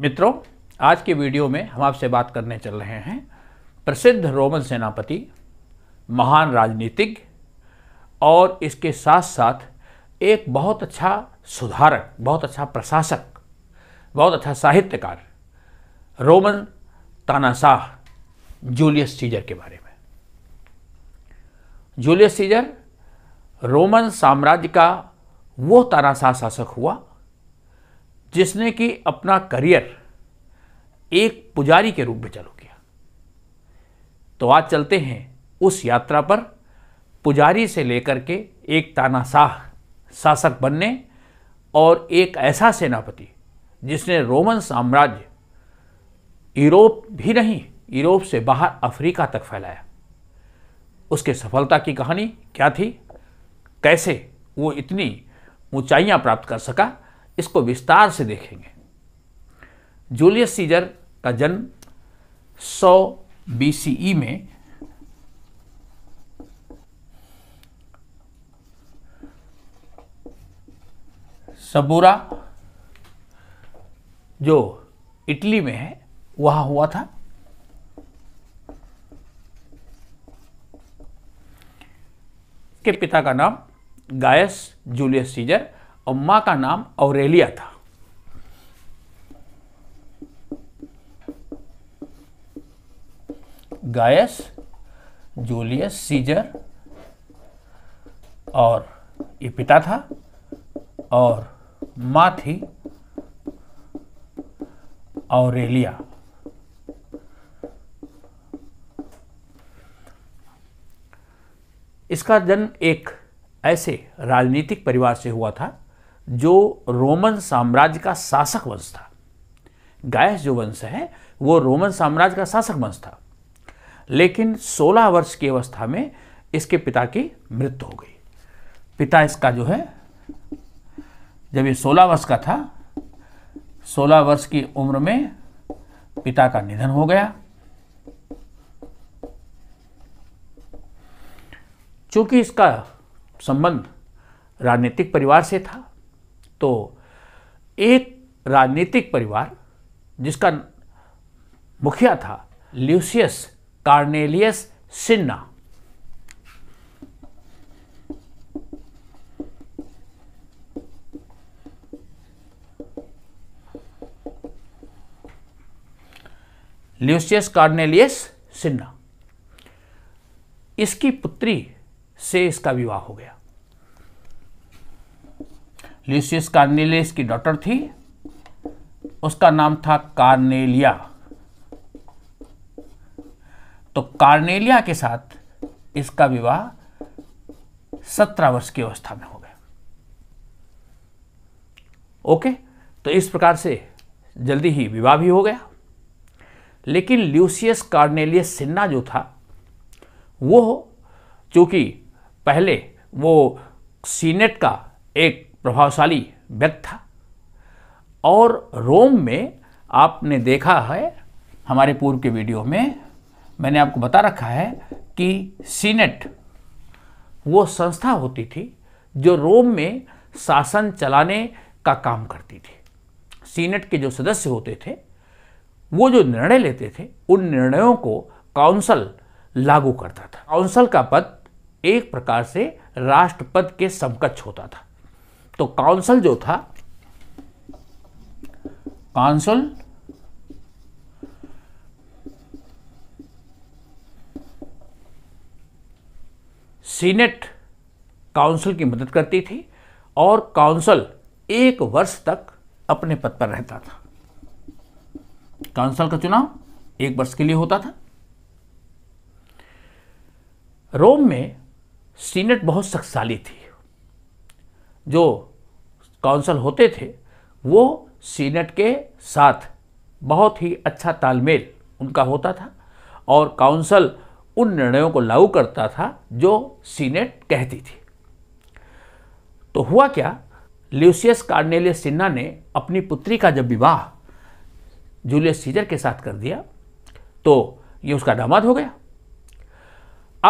मित्रों आज के वीडियो में हम आपसे बात करने चल रहे हैं प्रसिद्ध रोमन सेनापति महान राजनीतिक और इसके साथ साथ एक बहुत अच्छा सुधारक बहुत अच्छा प्रशासक बहुत अच्छा साहित्यकार रोमन तानाशाह जूलियस सीजर के बारे में जूलियस सीजर रोमन साम्राज्य का वो तानाशाह शासक हुआ जिसने कि अपना करियर एक पुजारी के रूप में चालू किया तो आज चलते हैं उस यात्रा पर पुजारी से लेकर के एक तानाशाह शासक बनने और एक ऐसा सेनापति जिसने रोमन साम्राज्य यूरोप भी नहीं यूरोप से बाहर अफ्रीका तक फैलाया उसके सफलता की कहानी क्या थी कैसे वो इतनी ऊंचाइयां प्राप्त कर सका इसको विस्तार से देखेंगे जूलियस सीजर का जन्म 100 बीसीई में सबूरा जो इटली में है वहां हुआ था के पिता का नाम गायस जूलियस सीजर और मां का नाम औरेलिया था गायस जूलियस सीजर और ये पिता था और मां थी औरलिया इसका जन्म एक ऐसे राजनीतिक परिवार से हुआ था जो रोमन साम्राज्य का शासक वंश था गायस जो वंश है वो रोमन साम्राज्य का शासक वंश था लेकिन 16 वर्ष की अवस्था में इसके पिता की मृत्यु हो गई पिता इसका जो है जब ये 16 वर्ष का था 16 वर्ष की उम्र में पिता का निधन हो गया चूंकि इसका संबंध राजनीतिक परिवार से था तो एक राजनीतिक परिवार जिसका मुखिया था ल्यूसियस कार्नेलियस सिन्ना ल्यूसियस कार्नेलियस सिन्ना इसकी पुत्री से इसका विवाह हो गया ल्यूसियस कार्नेलियस की डॉटर थी उसका नाम था कार्नेलिया तो कार्नेलिया के साथ इसका विवाह सत्रह वर्ष की अवस्था में हो गया ओके तो इस प्रकार से जल्दी ही विवाह भी हो गया लेकिन ल्यूसियस कार्नेलियस सिन्ना जो था वो चूंकि पहले वो सीनेट का एक प्रभावशाली व्यक्ति था और रोम में आपने देखा है हमारे पूर्व के वीडियो में मैंने आपको बता रखा है कि सीनेट वो संस्था होती थी जो रोम में शासन चलाने का काम करती थी सीनेट के जो सदस्य होते थे वो जो निर्णय लेते थे उन निर्णयों को काउंसल लागू करता था काउंसल का पद एक प्रकार से राष्ट्रपति के समकक्ष होता था तो काउंसिल जो था काउंसिल सीनेट काउंसिल की मदद करती थी और काउंसिल एक वर्ष तक अपने पद पर रहता था काउंसिल का चुनाव एक वर्ष के लिए होता था रोम में सीनेट बहुत शक्तिशाली थी जो काउंसल होते थे वो सीनेट के साथ बहुत ही अच्छा तालमेल उनका होता था और काउंसल उन निर्णयों को लागू करता था जो सीनेट कहती थी तो हुआ क्या ल्यूसियस कार्नेलियस सिन्हा ने अपनी पुत्री का जब विवाह जूलियस सीजर के साथ कर दिया तो ये उसका दामाद हो गया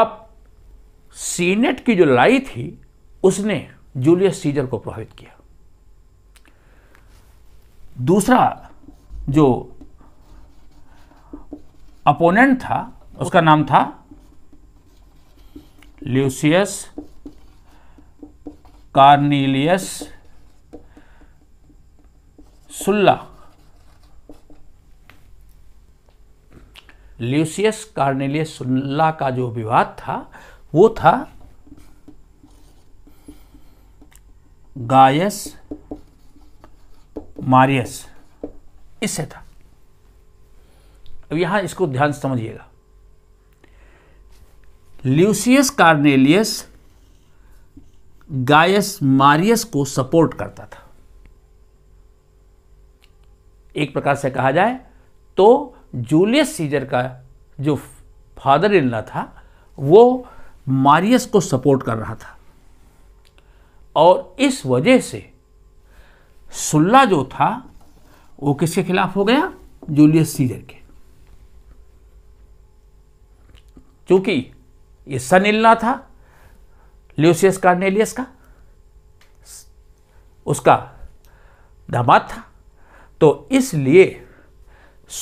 अब सीनेट की जो लड़ाई थी उसने जूलियस सीजर को प्रभावित किया दूसरा जो अपोनेंट था उसका नाम था ल्यूसियस कार्नीलियस सुल्ला ल्यूसियस कार्नेलियस सुल्ला का जो विवाद था वो था गायस मारियस इससे था अब यहां इसको ध्यान समझिएगा ल्यूसियस कार्नेलियस गायस मारियस को सपोर्ट करता था एक प्रकार से कहा जाए तो जूलियस सीजर का जो फादर इन था वो मारियस को सपोर्ट कर रहा था और इस वजह से सुल्ला जो था वो किसके खिलाफ हो गया जूलियस सीजर के क्योंकि ये सन इल्ला था ल्यूसियस कार्नेलियस का उसका दामाद था तो इसलिए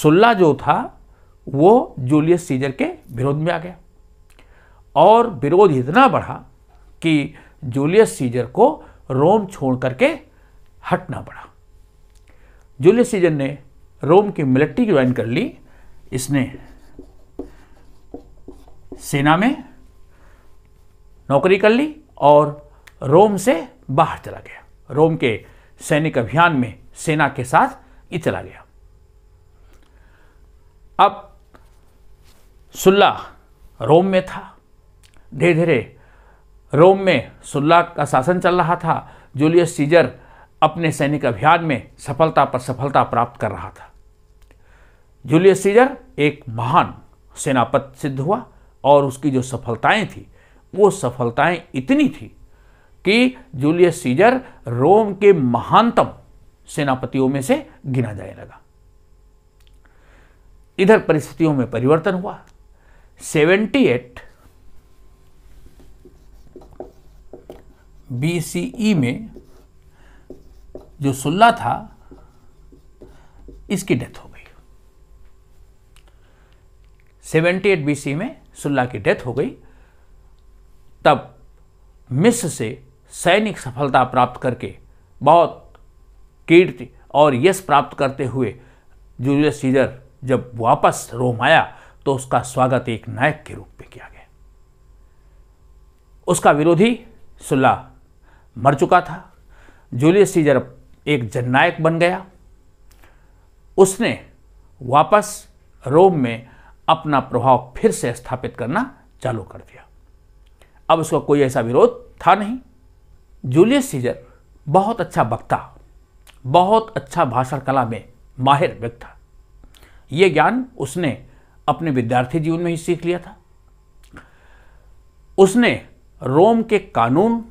सुल्ला जो था वो जूलियस सीजर के विरोध में आ गया और विरोध इतना बढ़ा कि जूलियस सीजर को रोम छोड़ करके हटना पड़ा जूलियस सीजर ने रोम की मिलिट्री ज्वाइन कर ली इसने सेना में नौकरी कर ली और रोम से बाहर चला गया रोम के सैनिक अभियान में सेना के साथ ये चला गया अब सुल्ला रोम में था धीरे धीरे रोम में सुल्ला का शासन चल रहा था जूलियस सीजर अपने सैनिक अभियान में सफलता पर सफलता प्राप्त कर रहा था जूलियस सीजर एक महान सेनापत सिद्ध हुआ और उसकी जो सफलताएं थी वो सफलताएं इतनी थी कि जूलियस सीजर रोम के महानतम सेनापतियों में से गिना जाने लगा इधर परिस्थितियों में परिवर्तन हुआ 78 बी सी ई में जो सुल्ला था इसकी डेथ हो गई 78 सी e में सुल्ला की डेथ हो गई तब मिस्र से सैनिक सफलता प्राप्त करके बहुत कीर्ति और यश प्राप्त करते हुए जूलियस सीजर जब वापस रोम आया तो उसका स्वागत एक नायक के रूप में किया गया उसका विरोधी सुल्ला मर चुका था जूलियस सीजर एक जननायक बन गया उसने वापस रोम में अपना प्रभाव फिर से स्थापित करना चालू कर दिया अब उसका कोई ऐसा विरोध था नहीं जूलियस सीजर बहुत अच्छा वक्ता बहुत अच्छा भाषण कला में माहिर व्यक्त था यह ज्ञान उसने अपने विद्यार्थी जीवन में ही सीख लिया था उसने रोम के कानून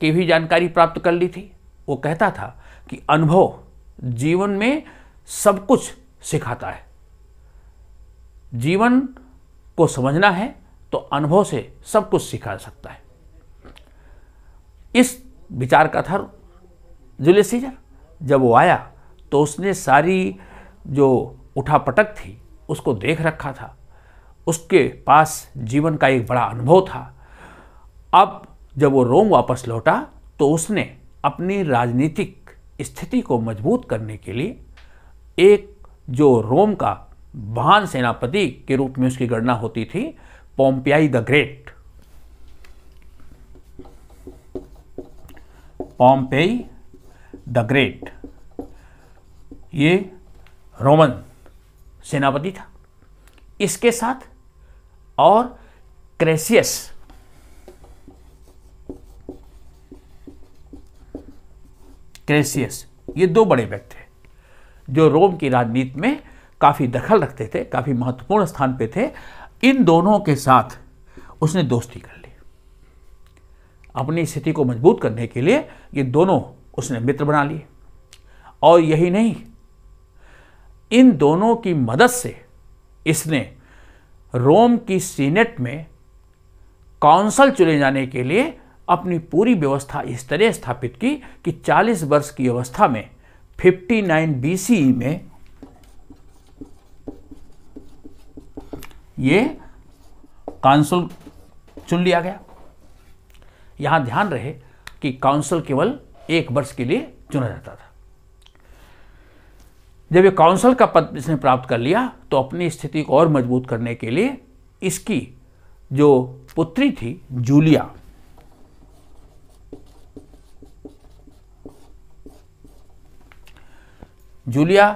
की भी जानकारी प्राप्त कर ली थी वो कहता था कि अनुभव जीवन में सब कुछ सिखाता है जीवन को समझना है तो अनुभव से सब कुछ सिखा सकता है इस विचार का था जूलियस सीजर जब वो आया तो उसने सारी जो उठापटक थी उसको देख रखा था उसके पास जीवन का एक बड़ा अनुभव था अब जब वो रोम वापस लौटा तो उसने अपनी राजनीतिक स्थिति को मजबूत करने के लिए एक जो रोम का महान सेनापति के रूप में उसकी गणना होती थी Pompey the Great Pompey the Great ये रोमन सेनापति था इसके साथ और क्रेसियस क्रेसियस ये दो बड़े व्यक्ति थे जो रोम की राजनीति में काफ़ी दखल रखते थे काफ़ी महत्वपूर्ण स्थान पे थे इन दोनों के साथ उसने दोस्ती कर ली अपनी स्थिति को मजबूत करने के लिए ये दोनों उसने मित्र बना लिए और यही नहीं इन दोनों की मदद से इसने रोम की सीनेट में काउंसल चुने जाने के लिए अपनी पूरी व्यवस्था इस तरह स्थापित की कि 40 वर्ष की अवस्था में 59 बीसी e में ये काउंसिल चुन लिया गया यहां ध्यान रहे कि काउंसिल केवल एक वर्ष के लिए चुना जाता था जब ये काउंसिल का पद इसने प्राप्त कर लिया तो अपनी स्थिति को और मजबूत करने के लिए इसकी जो पुत्री थी जूलिया जूलिया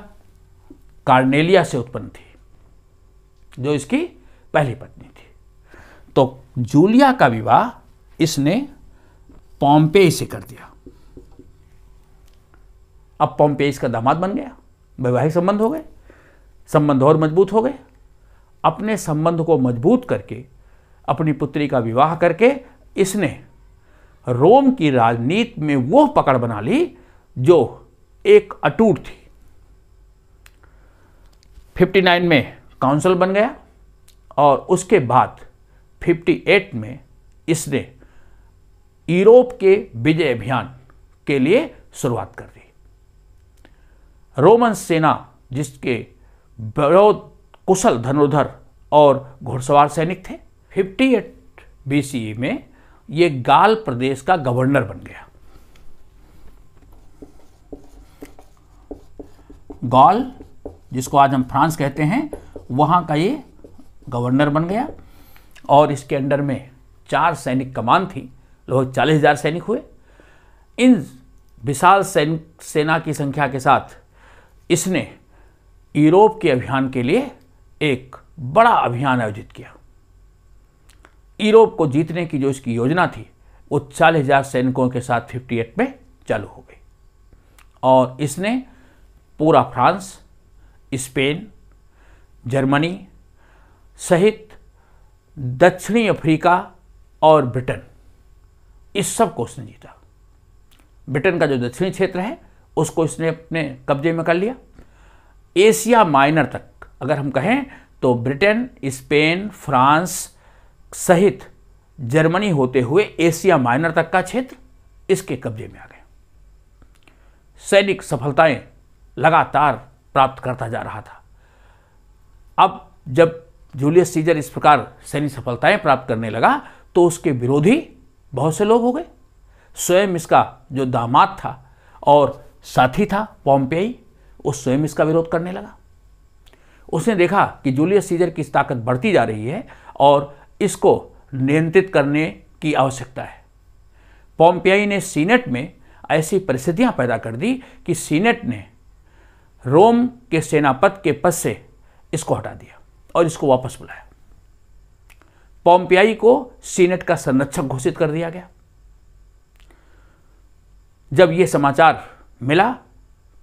कार्नेलिया से उत्पन्न थी जो इसकी पहली पत्नी थी तो जूलिया का विवाह इसने पॉम्पे से कर दिया अब पॉम्पे इसका दामाद बन गया वैवाहिक संबंध हो गए संबंध और मजबूत हो गए अपने संबंध को मजबूत करके अपनी पुत्री का विवाह करके इसने रोम की राजनीति में वो पकड़ बना ली जो एक अटूट थी 59 में काउंसिल बन गया और उसके बाद 58 में इसने यूरोप के विजय अभियान के लिए शुरुआत कर दी रोमन सेना जिसके विरोध कुशल धनुधर और घुड़सवार सैनिक थे 58 एट e में ये गाल प्रदेश का गवर्नर बन गया गाल जिसको आज हम फ्रांस कहते हैं वहाँ का ये गवर्नर बन गया और इसके अंडर में चार सैनिक कमान थी लगभग चालीस हज़ार सैनिक हुए इन विशाल सैनिक सेना की संख्या के साथ इसने यूरोप के अभियान के लिए एक बड़ा अभियान आयोजित किया यूरोप को जीतने की जो इसकी योजना थी वो चालीस हज़ार सैनिकों के साथ 58 में चालू हो गई और इसने पूरा फ्रांस स्पेन जर्मनी सहित दक्षिणी अफ्रीका और ब्रिटेन इस सब को उसने जीता ब्रिटेन का जो दक्षिणी क्षेत्र है उसको इसने अपने कब्जे में कर लिया एशिया माइनर तक अगर हम कहें तो ब्रिटेन स्पेन फ्रांस सहित जर्मनी होते हुए एशिया माइनर तक का क्षेत्र इसके कब्जे में आ गए सैनिक सफलताएं लगातार प्राप्त करता जा रहा था अब जब जूलियस सीजर इस प्रकार सैन्य सफलताएं प्राप्त करने लगा तो उसके विरोधी बहुत से लोग हो गए स्वयं इसका जो दामाद था और साथी था पॉम्पेई वो स्वयं इसका विरोध करने लगा उसने देखा कि जूलियस सीजर की ताकत बढ़ती जा रही है और इसको नियंत्रित करने की आवश्यकता है पॉम्पियाई ने सीनेट में ऐसी परिस्थितियां पैदा कर दी कि सीनेट ने रोम के सेनापत के पद से इसको हटा दिया और इसको वापस बुलाया पॉम्पियाई को सीनेट का संरक्षक घोषित कर दिया गया जब यह समाचार मिला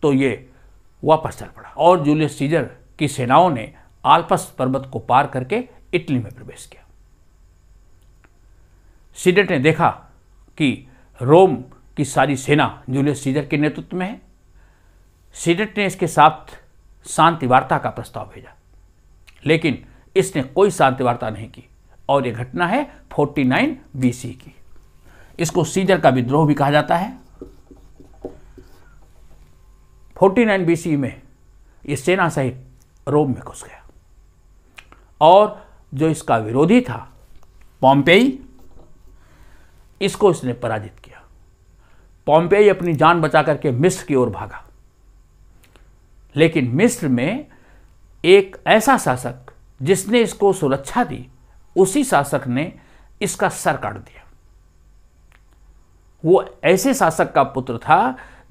तो यह वापस चल पड़ा और जूलियस सीजर की सेनाओं ने आल्पस पर्वत को पार करके इटली में प्रवेश किया सीनेट ने देखा कि रोम की सारी सेना जूलियस सीजर के नेतृत्व में है सीनेट ने इसके साथ शांति वार्ता का प्रस्ताव भेजा लेकिन इसने कोई शांति वार्ता नहीं की और यह घटना है 49 बीसी की इसको सीजर का विद्रोह भी कहा जाता है 49 बीसी में यह सेना सहित रोम में घुस गया और जो इसका विरोधी था पॉम्पेई इसको इसने पराजित किया पॉम्पेई अपनी जान बचा करके मिस्र की ओर भागा लेकिन मिस्र में एक ऐसा शासक जिसने इसको सुरक्षा दी उसी शासक ने इसका सर काट दिया वो ऐसे शासक का पुत्र था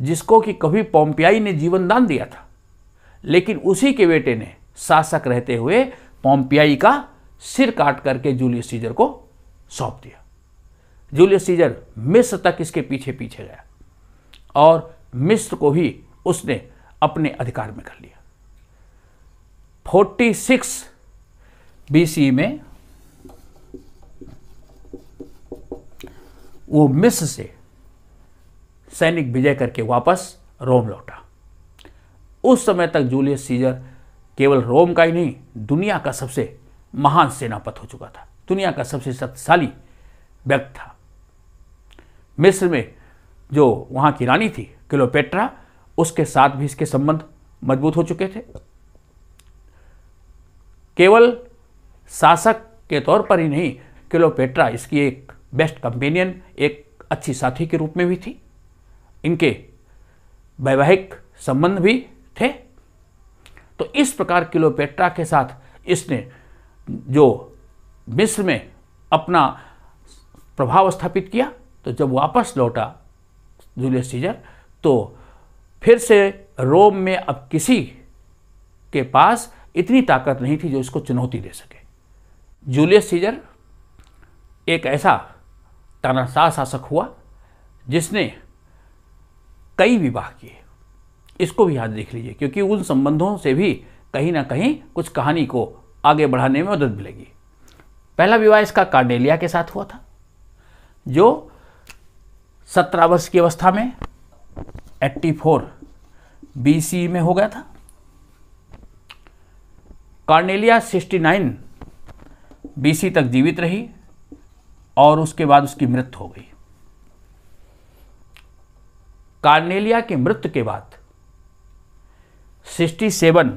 जिसको कि कभी पोम्पियाई ने जीवनदान दिया था लेकिन उसी के बेटे ने शासक रहते हुए पोम्पियाई का सिर काट करके जूलियस सीजर को सौंप दिया जूलियस सीजर मिस्र तक इसके पीछे पीछे गया और मिस्र को भी उसने अपने अधिकार में कर लिया 46 बीसी में वो मिस से सैनिक विजय करके वापस रोम लौटा उस समय तक जूलियस सीजर केवल रोम का ही नहीं दुनिया का सबसे महान सेनापत हो चुका था दुनिया का सबसे शक्तिशाली व्यक्ति था मिस्र में जो वहां की रानी थी किलोपेट्रा उसके साथ भी इसके संबंध मजबूत हो चुके थे केवल शासक के तौर पर ही नहीं किलोपेट्रा इसकी एक बेस्ट कंपेनियन एक अच्छी साथी के रूप में भी थी इनके वैवाहिक संबंध भी थे तो इस प्रकार किलोपेट्रा के साथ इसने जो मिस्र में अपना प्रभाव स्थापित किया तो जब वापस लौटा जूलियस सीजर तो फिर से रोम में अब किसी के पास इतनी ताकत नहीं थी जो इसको चुनौती दे सके जूलियस सीजर एक ऐसा तानाशाह शासक हुआ जिसने कई विवाह किए इसको भी याद देख लीजिए क्योंकि उन संबंधों से भी कहीं ना कहीं कुछ कहानी को आगे बढ़ाने में मदद मिलेगी पहला विवाह इसका कार्डेलिया के साथ हुआ था जो सत्रह वर्ष की अवस्था में एट्टी फोर बीसी e में हो गया था कार्नेलिया 69 बीसी तक जीवित रही और उसके बाद उसकी मृत्यु हो गई कार्नेलिया की मृत्यु के बाद 67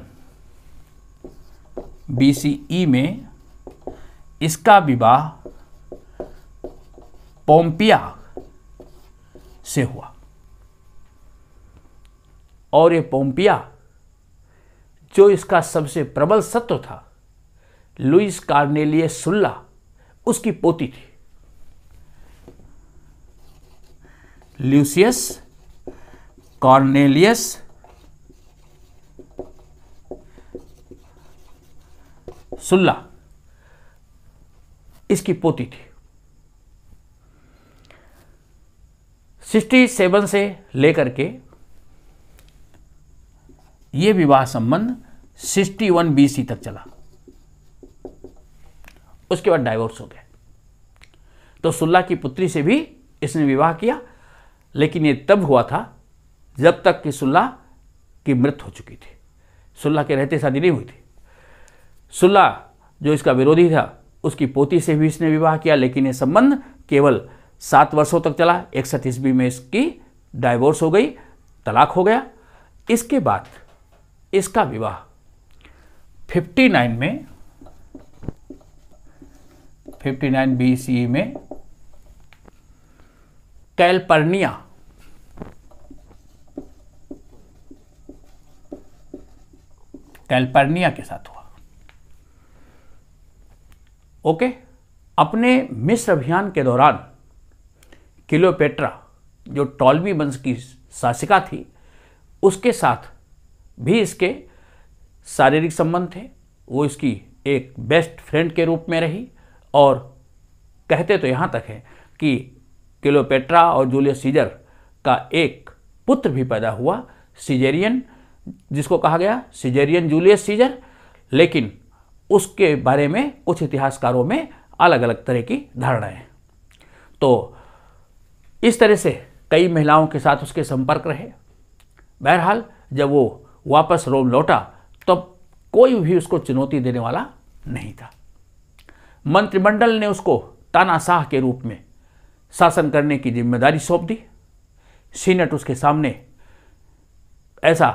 बीसीई e में इसका विवाह पोम्पिया से हुआ और ये पोम्पिया जो इसका सबसे प्रबल सत्व था लुइस कार्नेलिय सुल्ला उसकी पोती थी ल्यूसियस कॉर्नेलियस सुल्ला इसकी पोती थी सिक्सटी सेवन से लेकर के ये विवाह संबंध 61 बीसी तक चला उसके बाद डाइवोर्स हो गए तो सुल्ला की पुत्री से भी इसने विवाह किया लेकिन ये तब हुआ था जब तक कि सुल्ला की मृत हो चुकी थी सुल्ला के रहते शादी नहीं हुई थी सुल्ला जो इसका विरोधी था उसकी पोती से भी इसने विवाह किया लेकिन ये संबंध केवल सात वर्षों तक चला इकसठ ईस्वी में इसकी डाइवोर्स हो गई तलाक हो गया इसके बाद इसका विवाह 59 में 59 सी e में कैलपर्निया कैल्पर्निया के साथ हुआ ओके अपने मिस्र अभियान के दौरान किलोपेट्रा जो टॉलवी वंश की शासिका थी उसके साथ भी इसके शारीरिक संबंध थे वो इसकी एक बेस्ट फ्रेंड के रूप में रही और कहते तो यहाँ तक है कि किलोपेट्रा और जूलियस सीजर का एक पुत्र भी पैदा हुआ सीजेरियन जिसको कहा गया सीजेरियन जूलियस सीजर लेकिन उसके बारे में कुछ इतिहासकारों में अलग अलग तरह की धारणाएं तो इस तरह से कई महिलाओं के साथ उसके संपर्क रहे बहरहाल जब वो वापस रोम लौटा तो कोई भी उसको चुनौती देने वाला नहीं था मंत्रिमंडल ने उसको तानाशाह के रूप में शासन करने की जिम्मेदारी सौंप दी सीनेट उसके सामने ऐसा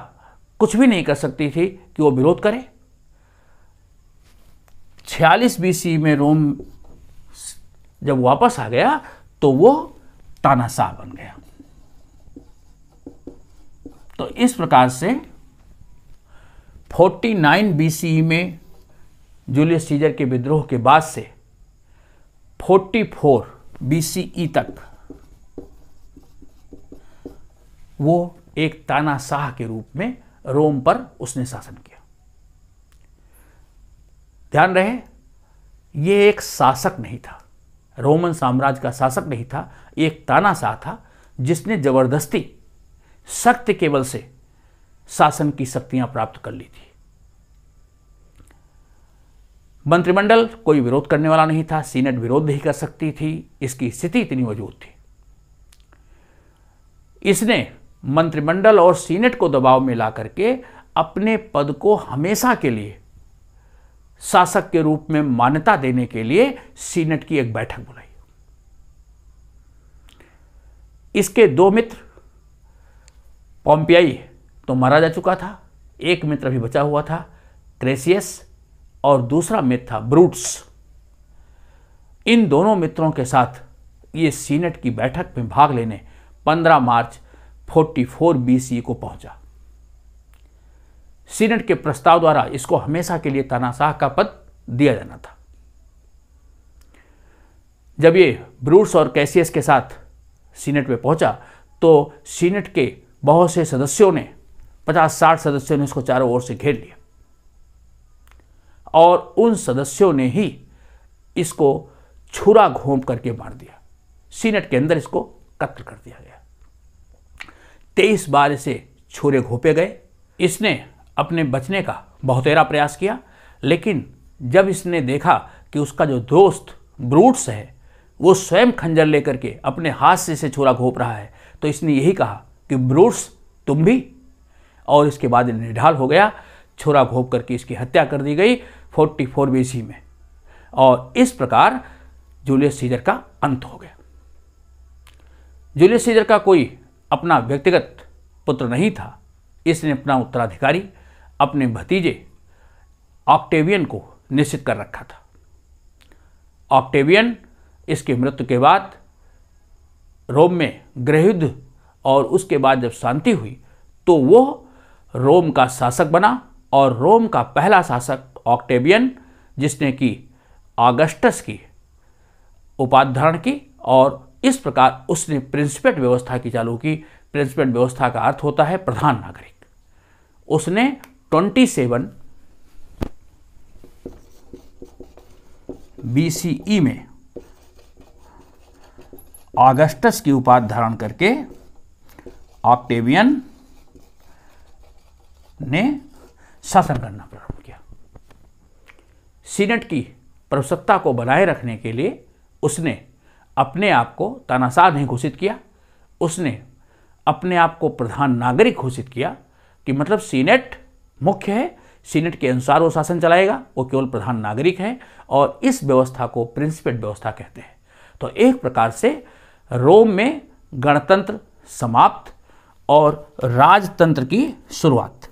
कुछ भी नहीं कर सकती थी कि वो विरोध करे छियालीस बीसी में रोम जब वापस आ गया तो वो तानाशाह बन गया तो इस प्रकार से 49 बीसीई e में जूलियस सीजर के विद्रोह के बाद से 44 बीसीई e तक वो एक तानाशाह के रूप में रोम पर उसने शासन किया ध्यान रहे ये एक शासक नहीं था रोमन साम्राज्य का शासक नहीं था एक तानाशाह था जिसने जबरदस्ती सख्त केवल से शासन की शक्तियां प्राप्त कर ली थी मंत्रिमंडल कोई विरोध करने वाला नहीं था सीनेट विरोध नहीं कर सकती थी इसकी स्थिति इतनी मौजूद थी इसने मंत्रिमंडल और सीनेट को दबाव में ला करके अपने पद को हमेशा के लिए शासक के रूप में मान्यता देने के लिए सीनेट की एक बैठक बुलाई इसके दो मित्र पॉम्पियाई तो मारा जा चुका था एक मित्र भी बचा हुआ था क्रेसियस और दूसरा मित्र था ब्रूट्स इन दोनों मित्रों के साथ ये सीनेट की बैठक में भाग लेने 15 मार्च 44 बीसी को पहुंचा सीनेट के प्रस्ताव द्वारा इसको हमेशा के लिए तानाशाह का पद दिया जाना था जब ये ब्रूट्स और कैसियस के साथ सीनेट में पहुंचा तो सीनेट के बहुत से सदस्यों ने 50-60 सदस्यों ने इसको चारों ओर से घेर लिया और उन सदस्यों ने ही इसको छुरा घोंप करके मार दिया सीनेट के अंदर इसको कत्ल कर दिया गया तेईस बार इसे छुरे घोपे गए इसने अपने बचने का बहुतेरा प्रयास किया लेकिन जब इसने देखा कि उसका जो दोस्त ब्रूट्स है वो स्वयं खंजर लेकर के अपने हाथ से इसे छुरा घोप रहा है तो इसने यही कहा कि ब्रूट्स तुम भी और इसके बाद निढाल हो गया छुरा घोप करके इसकी हत्या कर दी गई फोर्टी फोर बीसी में और इस प्रकार जूलियस सीजर का अंत हो गया जूलियस सीजर का कोई अपना व्यक्तिगत पुत्र नहीं था इसने अपना उत्तराधिकारी अपने भतीजे ऑक्टेवियन को निश्चित कर रखा था ऑक्टेवियन इसके मृत्यु के बाद रोम में गृहयुद्ध और उसके बाद जब शांति हुई तो वो रोम का शासक बना और रोम का पहला शासक ऑक्टेबियन जिसने की ऑगस्टस की उपाधारण की और इस प्रकार उसने प्रिंसिपेट व्यवस्था की चालू की प्रिंसिपेट व्यवस्था का अर्थ होता है प्रधान नागरिक उसने ट्वेंटी सेवन बीसीई e में ऑगस्टस की उपाधि धारण करके ऑक्टेवियन ने शासन करना पड़ा सीनेट की प्रभुसत्ता को बनाए रखने के लिए उसने अपने आप को तानाशाह नहीं घोषित किया उसने अपने आप को प्रधान नागरिक घोषित किया कि मतलब सीनेट मुख्य है सीनेट के अनुसार वो शासन चलाएगा वो केवल प्रधान नागरिक है और इस व्यवस्था को प्रिंसिपेट व्यवस्था कहते हैं तो एक प्रकार से रोम में गणतंत्र समाप्त और राजतंत्र की शुरुआत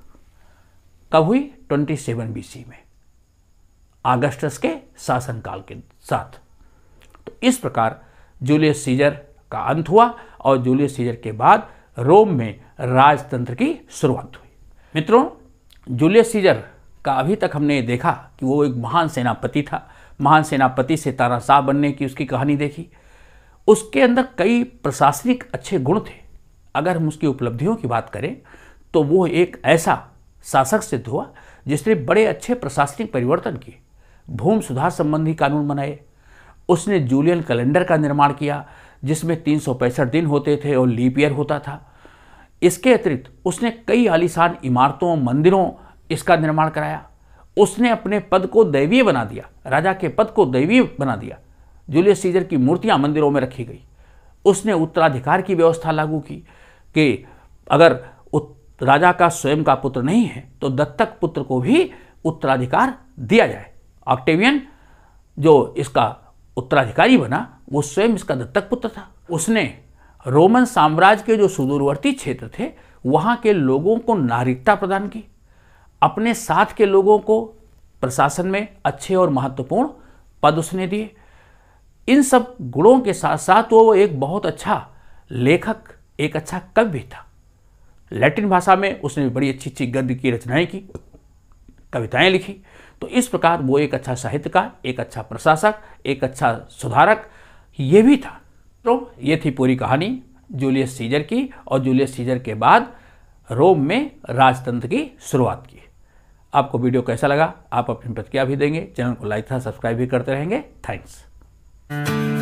कब हुई 27 बीसी में आगस्टस के शासनकाल के साथ तो इस प्रकार जूलियस सीजर का अंत हुआ और जूलियस सीजर के बाद रोम में राजतंत्र की शुरुआत हुई मित्रों जूलियस सीजर का अभी तक हमने देखा कि वो एक महान सेनापति था महान सेनापति से तानाशाह बनने की उसकी कहानी देखी उसके अंदर कई प्रशासनिक अच्छे गुण थे अगर हम उसकी उपलब्धियों की बात करें तो वो एक ऐसा शासक सिद्ध हुआ जिसने बड़े अच्छे प्रशासनिक परिवर्तन किए भूमि सुधार संबंधी कानून बनाए उसने जूलियन कैलेंडर का निर्माण किया जिसमें तीन दिन होते थे और लीप ईयर होता था इसके अतिरिक्त उसने कई आलिशान इमारतों मंदिरों इसका निर्माण कराया उसने अपने पद को दैवीय बना दिया राजा के पद को दैवीय बना दिया जूलियस सीजर की मूर्तियां मंदिरों में रखी गई उसने उत्तराधिकार की व्यवस्था लागू की कि अगर राजा का स्वयं का पुत्र नहीं है तो दत्तक पुत्र को भी उत्तराधिकार दिया जाए ऑक्टेवियन जो इसका उत्तराधिकारी बना वो स्वयं इसका दत्तक पुत्र था उसने रोमन साम्राज्य के जो सुदूरवर्ती क्षेत्र थे वहाँ के लोगों को नागरिकता प्रदान की अपने साथ के लोगों को प्रशासन में अच्छे और महत्वपूर्ण पद उसने दिए इन सब गुणों के साथ साथ वो एक बहुत अच्छा लेखक एक अच्छा कवि था लैटिन भाषा में उसने बड़ी अच्छी अच्छी गद्य की रचनाएं की कविताएं लिखी तो इस प्रकार वो एक अच्छा साहित्यकार एक अच्छा प्रशासक एक अच्छा सुधारक ये भी था तो ये थी पूरी कहानी जूलियस सीजर की और जूलियस सीजर के बाद रोम में राजतंत्र की शुरुआत की आपको वीडियो कैसा लगा आप अपनी प्रतिक्रिया भी देंगे चैनल को लाइक था सब्सक्राइब भी करते रहेंगे थैंक्स